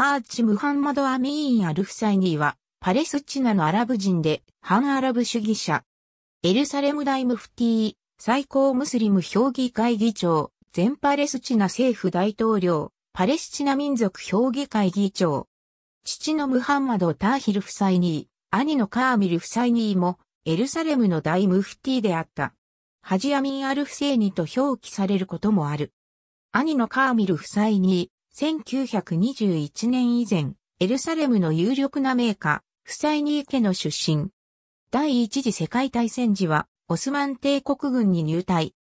ハーチ・ムハンマド・アミーン・アルフサイニーは、パレスチナのアラブ人で、反アラブ主義者。エルサレム大ムフティー、最高ムスリム評議会議長、全パレスチナ政府大統領、パレスチナ民族評議会議長。父のムハンマド・ターヒル夫妻に、兄のカーミル夫妻にも、エルサレムの大ムフティであった。ハジアミン・アルフセイニと表記されることもある。兄のカーミル夫妻に、1921年以前、エルサレムの有力な名家、フサイニー家の出身。第一次世界大戦時は、オスマン帝国軍に入隊。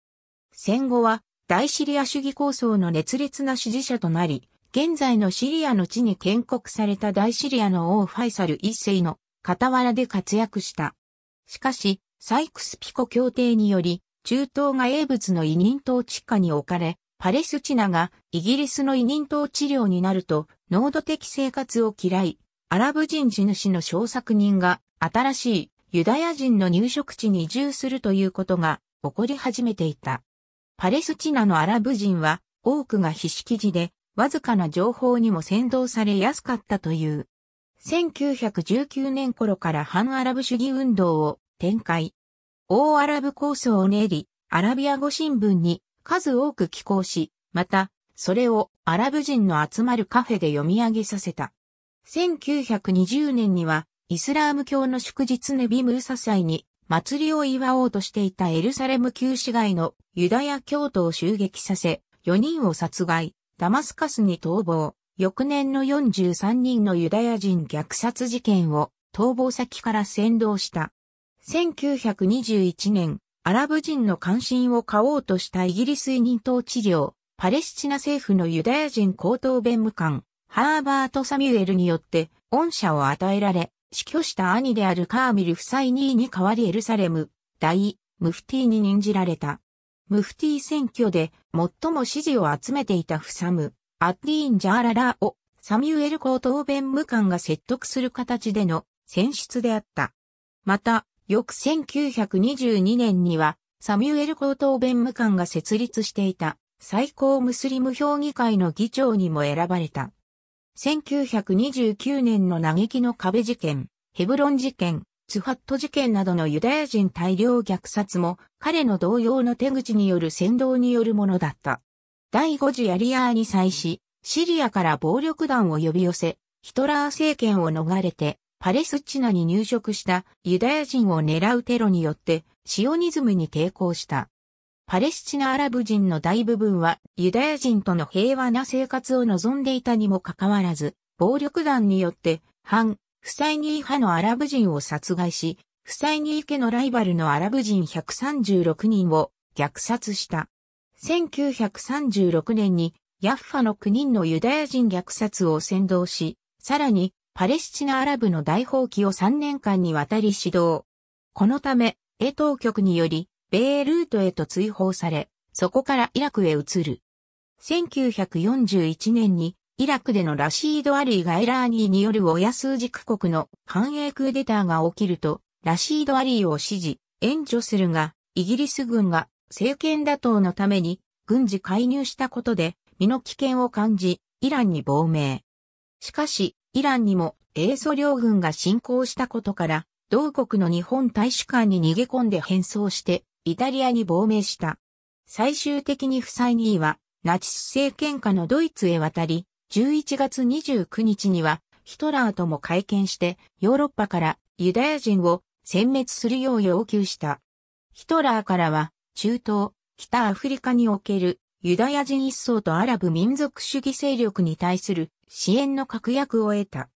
戦後は、大シリア主義構想の熱烈な支持者となり、現在のシリアの地に建国された大シリアの王ファイサル一世の傍らで活躍した。しかし、サイクスピコ協定により、中東が英仏の委任統治下に置かれ、パレスチナがイギリスの委任統治領になると、濃度的生活を嫌い、アラブ人地主の小作人が新しいユダヤ人の入植地に移住するということが起こり始めていた。パレスチナのアラブ人は多くが非識字で、わずかな情報にも先導されやすかったという。1919年頃から反アラブ主義運動を展開。大アラブ構想を練り、アラビア語新聞に数多く寄稿し、また、それをアラブ人の集まるカフェで読み上げさせた。1920年には、イスラーム教の祝日ネビムーサ祭に祭りを祝おうとしていたエルサレム旧市街のユダヤ教徒を襲撃させ、4人を殺害、ダマスカスに逃亡、翌年の43人のユダヤ人虐殺事件を逃亡先から先導した。1921年、アラブ人の関心を買おうとしたイギリス委任統治領、パレスチナ政府のユダヤ人高等弁務官、ハーバート・サミュエルによって、恩赦を与えられ、死去した兄であるカーミル・夫妻2位に代わりエルサレム、大、ムフティーに任じられた。ムフティー選挙で最も支持を集めていたフサム、アッディーン・ジャーララをサミュエル高等弁務官が説得する形での選出であった。また、翌1922年には、サミュエル高等弁務官が設立していた最高ムスリム評議会の議長にも選ばれた。1929年の嘆きの壁事件、ヘブロン事件、ツファット事件などのユダヤ人大量虐殺も彼の同様の手口による扇動によるものだった。第5次ヤリアーに際し、シリアから暴力団を呼び寄せ、ヒトラー政権を逃れてパレスチナに入植したユダヤ人を狙うテロによってシオニズムに抵抗した。パレスチナアラブ人の大部分はユダヤ人との平和な生活を望んでいたにもかかわらず、暴力団によって反、フサイニー派のアラブ人を殺害し、フサイニー家のライバルのアラブ人136人を虐殺した。1936年にヤッファの9人のユダヤ人虐殺を先導し、さらにパレスチナアラブの大放棄を3年間にわたり指導。このため、江当局により、ベールートへと追放され、そこからイラクへ移る。1941年に、イラクでのラシード・アリー・ガイラーニーによる親数軸国の繁栄クーデターが起きると、ラシード・アリーを支持、援助するが、イギリス軍が政権打倒のために軍事介入したことで身の危険を感じ、イランに亡命。しかし、イランにも英ソ領軍が侵攻したことから、同国の日本大使館に逃げ込んで変装して、イタリアに亡命した。最終的に夫妻には、ナチス政権下のドイツへ渡り、11月29日には、ヒトラーとも会見して、ヨーロッパからユダヤ人を殲滅するよう要求した。ヒトラーからは、中東、北アフリカにおけるユダヤ人一層とアラブ民族主義勢力に対する支援の確約を得た。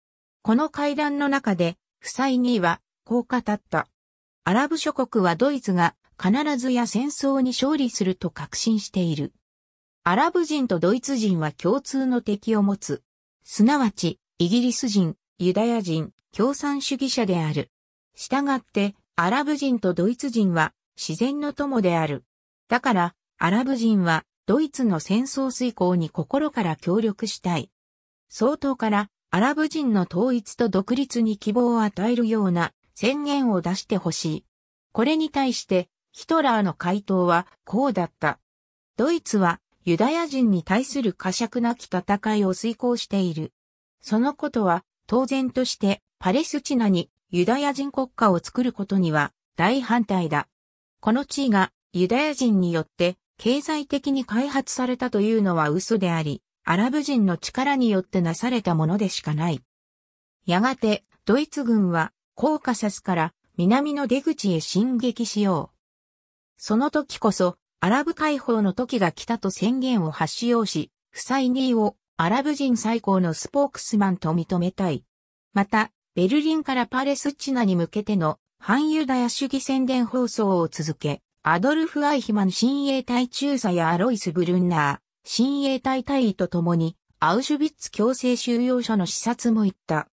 この会談の中で、夫妻には、こう語った。アラブ諸国はドイツが必ずや戦争に勝利すると確信している。アラブ人とドイツ人は共通の敵を持つ。すなわち、イギリス人、ユダヤ人、共産主義者である。したがって、アラブ人とドイツ人は自然の友である。だから、アラブ人はドイツの戦争遂行に心から協力したい。総統からアラブ人の統一と独立に希望を与えるような宣言を出してほしい。これに対してヒトラーの回答はこうだった。ドイツはユダヤ人に対する過酌なき戦いを遂行している。そのことは当然としてパレスチナにユダヤ人国家を作ることには大反対だ。この地位がユダヤ人によって経済的に開発されたというのは嘘であり、アラブ人の力によってなされたものでしかない。やがて、ドイツ軍は、コーカサスから南の出口へ進撃しよう。その時こそ、アラブ解放の時が来たと宣言を発しようし、フサイニーをアラブ人最高のスポークスマンと認めたい。また、ベルリンからパレスチナに向けての反ユダヤ主義宣伝放送を続け、アドルフ・アイヒマン親衛隊中佐やアロイス・ブルンナー、親衛隊隊員と共に、アウシュビッツ強制収容所の視察も行った。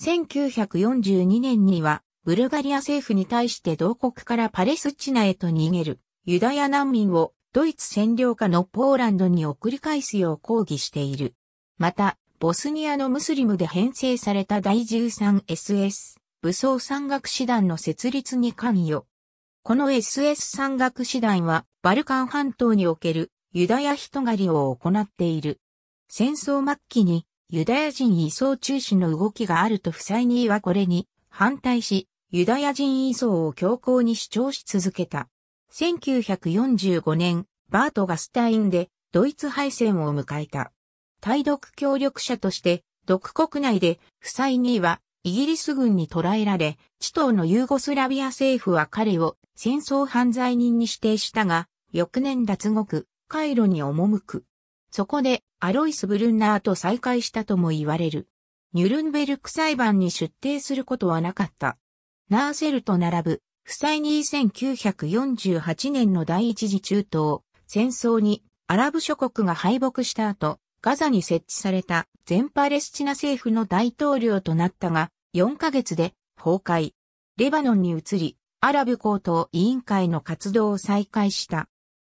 1942年には、ブルガリア政府に対して同国からパレスチナへと逃げるユダヤ難民をドイツ占領下のポーランドに送り返すよう抗議している。また、ボスニアのムスリムで編成された第 13SS 武装山岳師団の設立に関与。この SS 山岳師団はバルカン半島におけるユダヤ人狩りを行っている。戦争末期にユダヤ人移送中止の動きがあると夫妻イはこれに反対し、ユダヤ人移送を強硬に主張し続けた。1945年、バートガスタインでドイツ敗戦を迎えた。対独協力者として、独国内で夫妻イはイギリス軍に捕らえられ、地頭のユーゴスラビア政府は彼を戦争犯罪人に指定したが、翌年脱獄、カイロに赴く。そこでアロイス・ブルンナーと再会したとも言われる。ニュルンベルク裁判に出廷することはなかった。ナーセルと並ぶ、夫妻に1948年の第一次中東戦争にアラブ諸国が敗北した後、ガザに設置された全パレスチナ政府の大統領となったが、4ヶ月で崩壊。レバノンに移り、アラブ高等委員会の活動を再開した。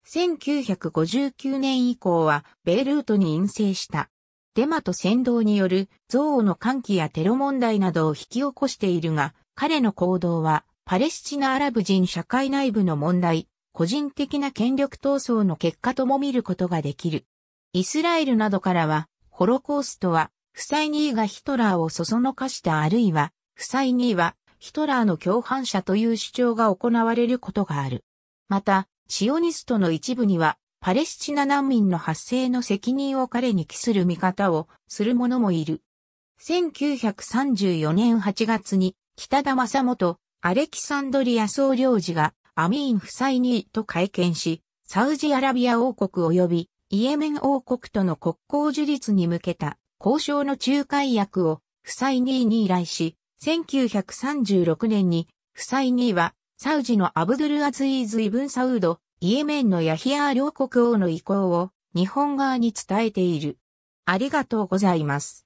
1959年以降は、ベイルートに陰性した。デマと扇動による憎悪の歓喜やテロ問題などを引き起こしているが、彼の行動は、パレスチナアラブ人社会内部の問題、個人的な権力闘争の結果とも見ることができる。イスラエルなどからは、ホロコーストは、フサイニーがヒトラーをそそのかしたあるいは、フサイニーはヒトラーの共犯者という主張が行われることがある。また、シオニストの一部には、パレスチナ難民の発生の責任を彼に期する見方をする者もいる。1934年8月に、北田正元、アレキサンドリア総領事が、アミーン・フサイニーと会見し、サウジアラビア王国及びイエメン王国との国交樹立に向けた交渉の仲介役を夫妻ニーに依頼し、1936年に夫妻イニーはサウジのアブドゥルアズイーズ・イブン・サウド、イエメンのヤヒアー両国王の意向を日本側に伝えている。ありがとうございます。